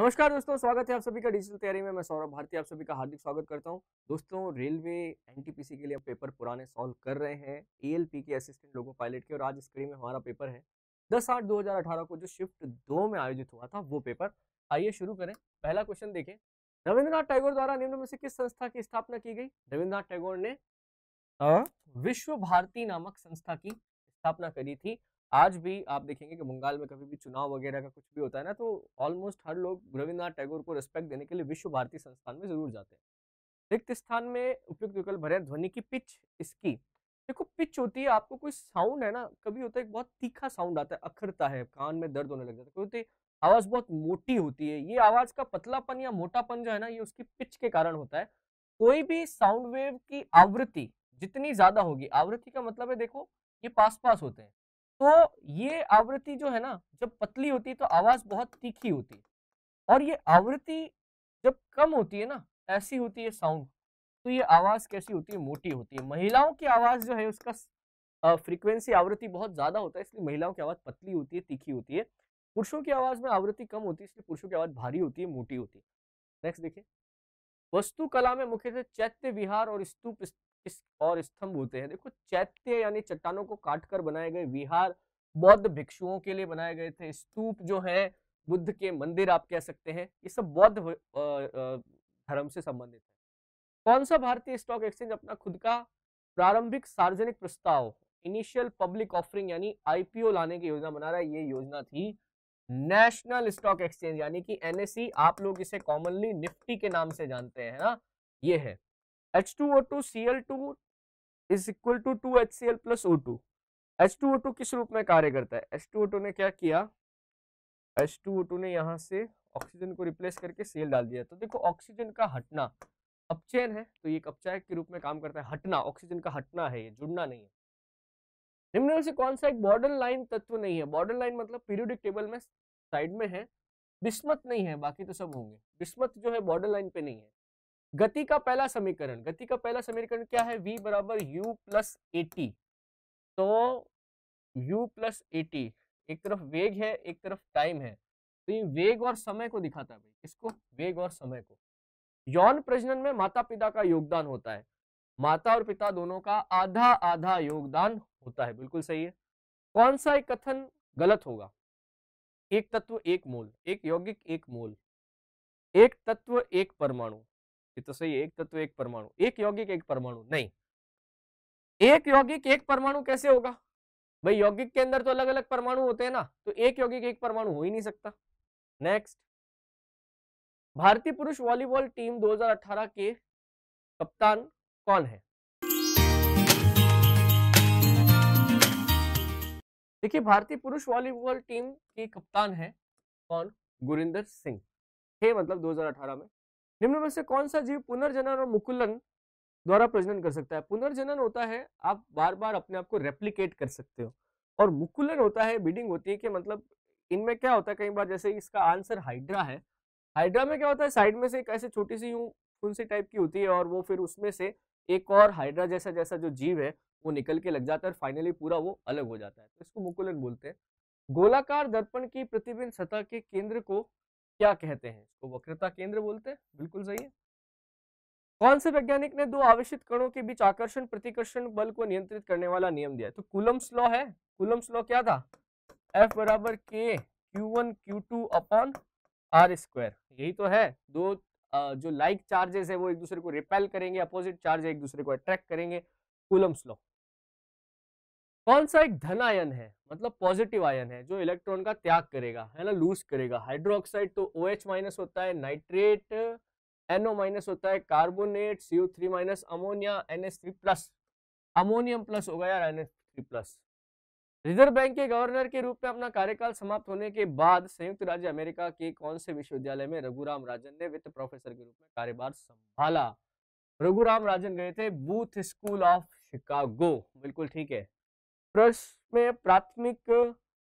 नमस्कार दोस्तों स्वागत है आप सभी का डिजिटल तैयारी में मैं सौरभ भारती आप सभी का हार्दिक स्वागत करता हूं दोस्तों रेलवे एनटीपीसी के लिए पेपर पुराने सॉल्व कर रहे हैं एएलपी के असिस्टेंट लोगो पायलट के और आज स्क्रीन में हमारा पेपर है दस आठ दो हजार अठारह को जो शिफ्ट दो में आयोजित हुआ था वो पेपर आइए शुरू करें पहला क्वेश्चन देखें रविन्द्रनाथ टैगोर द्वारा निम्न में से किस संस्था की स्थापना की गई रविन्द्रनाथ टैगोर ने विश्व भारती नामक संस्था की स्थापना करी थी आज भी आप देखेंगे कि बंगाल में कभी भी चुनाव वगैरह का कुछ भी होता है ना तो ऑलमोस्ट हर लोग रविन्द्रनाथ टैगोर को रिस्पेक्ट देने के लिए विश्व भारती संस्थान में जरूर जाते हैं रिक्त स्थान में उपयुक्त विकल्प भरे ध्वनि की पिच इसकी देखो पिच होती है आपको कोई साउंड है ना कभी होता है एक बहुत तीखा साउंड आता है अखरता है कान में दर्द होने लग जाता है कभी होती है आवाज बहुत मोटी होती है ये आवाज का पतलापन या मोटापन जो है ना ये उसकी पिच के कारण होता है कोई भी साउंड वेव की आवृत्ति जितनी ज्यादा होगी आवृत्ति का मतलब है देखो ये पास पास होते हैं तो ये आवृत्ति जो है ना जब पतली होती है तो आवाज बहुत तीखी होती है और ये आवृत्ति जब कम होती है ना ऐसी होती है साउंड तो ये आवाज कैसी होती है मोटी होती है महिलाओं की आवाज जो है उसका फ्रीक्वेंसी आवृत्ति बहुत ज्यादा होता है इसलिए महिलाओं की आवाज पतली होती है तीखी होती है पुरुषों की आवाज में आवृत्ति कम होती है इसलिए पुरुषों की आवाज भारी होती है मोटी होती है नेक्स्ट देखिए वस्तु कला में मुख्यतः चैत्य विहार और स्तूप इस और स्तंभ होते हैं देखो चैत्य यानी चट्टानों को काटकर बनाए गए विहार बौद्ध भिक्षुओं के लिए बनाए गए थे स्तूप जो है बुद्ध के मंदिर आप कह सकते हैं ये सब बौद्ध धर्म से संबंधित है कौन सा भारतीय स्टॉक एक्सचेंज अपना खुद का प्रारंभिक सार्वजनिक प्रस्ताव इनिशियल पब्लिक ऑफरिंग यानी आईपीओ लाने की योजना बना रहा है ये योजना थी नेशनल स्टॉक एक्सचेंज यानी कि एनएसई आप लोग इसे कॉमनली निफ्टी के नाम से जानते हैं ना ये है H2O2 Cl2 is equal to two H C L plus किस रूप में कार्य करता है एच टू ओ टू ने क्या किया एच टू ओ टू ने यहाँ से ऑक्सीजन को रिप्लेस करके सीएल डाल दिया तो देखो ऑक्सीजन का हटना अपचयन है तो ये अपचयक के रूप में काम करता है हटना ऑक्सीजन का हटना है ये जुड़ना नहीं है निम्न से कौन सा एक बॉर्डर लाइन तत्व नहीं है बॉर्डर लाइन मतलब पीरियोडिक टेबल में साइड में है बिस्मत नहीं है बाकी तो सब होंगे बिस्मत जो है बॉर्डर लाइन पे नहीं है गति का पहला समीकरण गति का पहला समीकरण क्या है v बराबर यू प्लस एटी तो u प्लस एटी एक तरफ वेग है एक तरफ टाइम है तो ये वेग और समय को दिखाता है भाई इसको वेग और समय को यौन प्रजनन में माता पिता का योगदान होता है माता और पिता दोनों का आधा आधा योगदान होता है बिल्कुल सही है कौन सा एक कथन गलत होगा एक तत्व एक मोल एक यौगिक एक मोल एक तत्व एक परमाणु कि तो सही एक तत्व एक परमाणु एक यौगिक एक परमाणु नहीं एक यौगिक एक परमाणु कैसे होगा भाई यौगिक के अंदर तो अलग अलग परमाणु होते हैं ना तो एक यौगिक एक परमाणु हो ही नहीं सकता नेक्स्ट भारतीय पुरुष वॉलीबॉल टीम 2018 के कप्तान कौन है देखिए भारतीय पुरुष वॉलीबॉल टीम के कप्तान है कौन गुरिंदर सिंह थे मतलब 2018 में निम्न में से कौन सा जीव पुनर्जनन और मुकुलन द्वारा प्रजनन कर सकता है पुनर्जनन होता है आप बार बार अपने आप को रेप्लीकेट कर सकते हो और मुकुलन होता है बीडिंग होती है कि मतलब इनमें क्या होता है कई बार जैसे इसका आंसर हाइड्रा है हाइड्रा में क्या होता है साइड में से एक ऐसे छोटी सी यूँ फुंसी टाइप की होती है और वो फिर उसमें से एक और हाइड्रा जैसा जैसा जो जीव है वो निकल के लग जाता है और फाइनली पूरा वो अलग हो जाता है तो इसको मुकुलन बोलते हैं गोलाकार दर्पण की प्रतिबिंब सतह के केंद्र को क्या कहते हैं इसको तो वक्रता केंद्र बोलते हैं बिल्कुल सही है कौन से वैज्ञानिक ने दो आवश्यक कणों के बीच आकर्षण प्रतिकर्षण बल को नियंत्रित करने वाला नियम दिया तो कुलम्स लॉ है कुलम्स लॉ क्या था एफ बराबर K Q one Q two upon R square यही तो है दो जो लाइक चार्जेस है वो एक दूसरे को रिपेल करेंगे अपोजिट चार्ज एक दूसरे को अट्रैक्ट करेंगे कुलम्स लॉ कौन सा एक धन आयन है मतलब पॉजिटिव आयन है जो इलेक्ट्रॉन का त्याग करेगा है ना लूज करेगा हाइड्रोक्साइड तो ओ OH माइनस होता है नाइट्रेट एनओ माइनस होता है carbonate C three minus ammonia NH3 plus ammonium plus हो यार NH3 प्लस रिजर्व बैंक के गवर्नर के रूप में अपना कार्यकाल समाप्त होने के बाद संयुक्त राज्य अमेरिका के कौन से विश्वविद्यालय में रघुराम राजन ने वित्त प्रोफेसर के रूप में कार्यभार संभाला रघुराम राजन गए थे बूथ स्कूल ऑफ शिकागो बिल्कुल ठीक है प्रश्न में प्राथमिक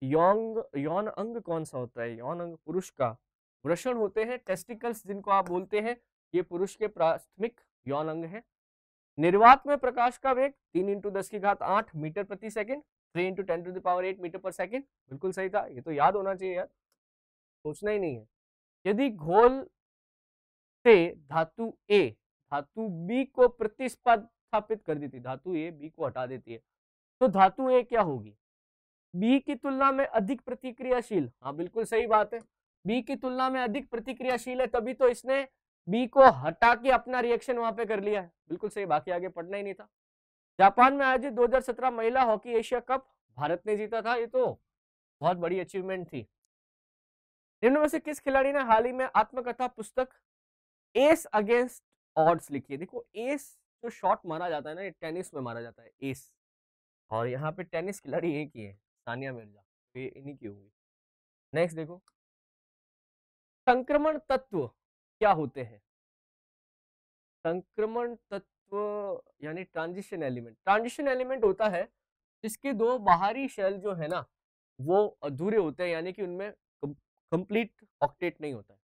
यौंग यौन अंग कौन सा होता है यौन अंग पुरुष का वृषण होते हैं टेस्टिकल्स जिनको आप बोलते हैं ये पुरुष के प्राथमिक यौन अंग है निर्वात में प्रकाश का वेग तीन इंटू दस की घात आठ मीटर प्रति second three into ten to the power eight meter per second बिल्कुल सही था ये तो याद होना चाहिए यार सोचना ही नहीं है यदि घोल से धातु ए धातु बी को प्रतिस्पर्धापित कर देती धातु ए बी को हटा देती है तो धातु ए क्या होगी बी की तुलना में अधिक प्रतिक्रियाशील हाँ बिल्कुल सही बात है बी की तुलना में अधिक प्रतिक्रियाशील है तभी तो इसने बी को हटा के अपना रिएक्शन वहां पे कर लिया है बिल्कुल सही बाकी आगे पढ़ना ही नहीं था जापान में आयोजित 2017 महिला हॉकी एशिया कप भारत ने जीता था ये तो बहुत बड़ी अचीवमेंट थी निम्न में से किस खिलाड़ी ने हाल ही में आत्मकथा पुस्तक एस अगेंस्ट ऑड्स लिखी है देखो एस जो शॉट मारा जाता है ना टेनिस में मारा जाता है एस और यहाँ पे टेनिस खिलाड़ी एक ही है सानिया मिर्जा तो ये इन्हीं की होगी नेक्स्ट देखो संक्रमण तत्व क्या होते हैं संक्रमण तत्व यानी ट्रांजिशन एलिमेंट ट्रांजिशन एलिमेंट होता है जिसके दो बाहरी शेल जो है ना वो अधूरे होते हैं यानी कि उनमें कंप्लीट ऑक्टेट नहीं होता है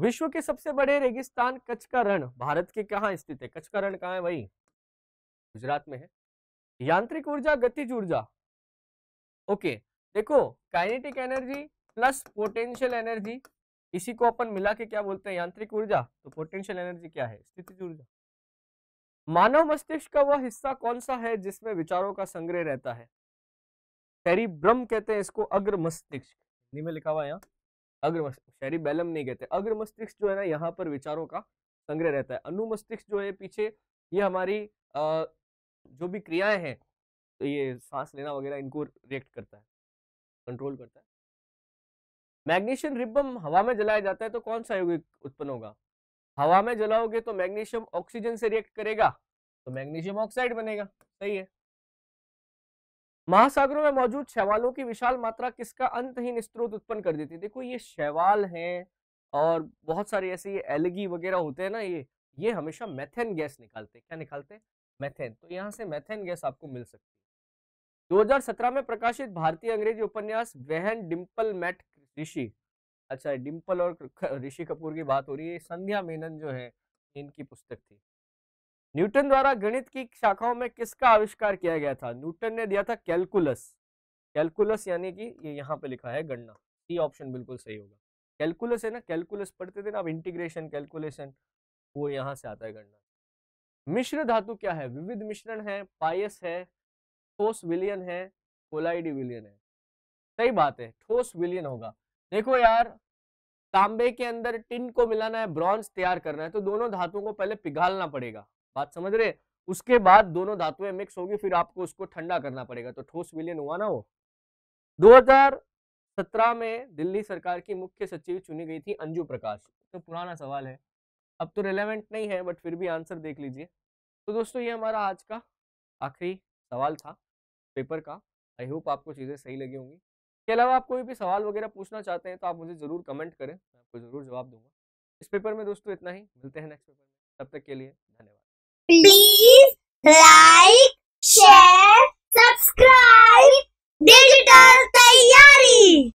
विश्व के सबसे बड़े रेगिस्तान कच्छ का रण भारत के कहाँ स्थित है कच्छ का रण कहाँ है भाई गुजरात में है यांत्रिक ऊर्जा गतिज ऊर्जा ओके देखो kinetic energy plus potential energy इसी को अपन मिला के क्या बोलते हैं यांत्रिक ऊर्जा तो पोटेंशियल एनर्जी क्या है स्थितिज ऊर्जा मानव मस्तिष्क का वह हिस्सा कौन सा है जिसमें विचारों का संग्रह रहता है ब्रह्म कहते हैं इसको अग्र मस्तिष्क हिंदी में लिखा हुआ यहाँ अग्र बैलम नहीं कहते अग्र मस्तिष्क जो है ना यहाँ पर विचारों का संग्रह रहता है अनुमस्तिष्क जो है पीछे ये हमारी जो भी क्रियाएं हैं तो ये सांस लेना वगैरह इनको रिएक्ट करता है कंट्रोल करता है मैग्नीशियम रिबम हवा में जलाया जाता है तो कौन सा यौगिक उत्पन्न होगा हवा में जलाओगे तो मैग्नीशियम ऑक्सीजन से रिएक्ट करेगा तो मैग्नीशियम ऑक्साइड बनेगा सही है महासागरों में मौजूद शैवालों की विशाल मात्रा किसका अंतहीन स्त्रोत उत्पन्न कर देती है देखो ये शैवाल हैं और बहुत सारे ऐसे ये एलगी वगैरह होते हैं ना ये ये हमेशा मेथेन गैस निकालते हैं क्या निकालते हैं मैथेन तो यहाँ से मैथेन गैस आपको मिल सकती है 2017 में प्रकाशित भारतीय अंग्रेजी उपन्यास बहन डिम्पल मैट ऋषि अच्छा डिम्पल और ऋषि कपूर की बात हो रही है संध्या मेनन जो है इनकी पुस्तक थी न्यूटन द्वारा गणित की शाखाओं में किसका आविष्कार किया गया था न्यूटन ने दिया था कैलकुलस कैलकुलस यानी कि ये यहाँ पे लिखा है गणना सी ऑप्शन बिल्कुल सही होगा कैलकुलस है ना कैलकुलस पढ़ते थे ना अब इंटीग्रेशन कैलकुलेशन वो यहाँ से आता है गणना मिश्र धातु क्या है विविध मिश्रण है पायस है ठोस विलियन है कोलाइडी विलियन है सही बात है ठोस विलियन होगा देखो यार तांबे के अंदर टिन को मिलाना है ब्रॉन्ज तैयार करना है तो दोनों धातुओं को पहले पिघालना पड़ेगा बात समझ रहे उसके बाद दोनों धातुएं मिक्स होगी फिर आपको उसको ठंडा करना पड़ेगा तो ठोस विलियन हुआ ना वो 2017 में दिल्ली सरकार की मुख्य सचिव चुनी गई थी अंजू प्रकाश तो पुराना सवाल है अब तो रिलेवेंट नहीं है बट फिर भी आंसर देख लीजिए तो दोस्तों ये हमारा आज का आखिरी सवाल था पेपर का आई होप आपको चीज़ें सही लगी होंगी इसके अलावा आप कोई भी सवाल वगैरह पूछना चाहते हैं तो आप मुझे ज़रूर कमेंट करें मैं आपको ज़रूर जवाब दूंगा इस पेपर में दोस्तों इतना ही मिलते हैं नेक्स्ट पेपर में तब तक के लिए धन्यवाद please like share subscribe digital तैयारी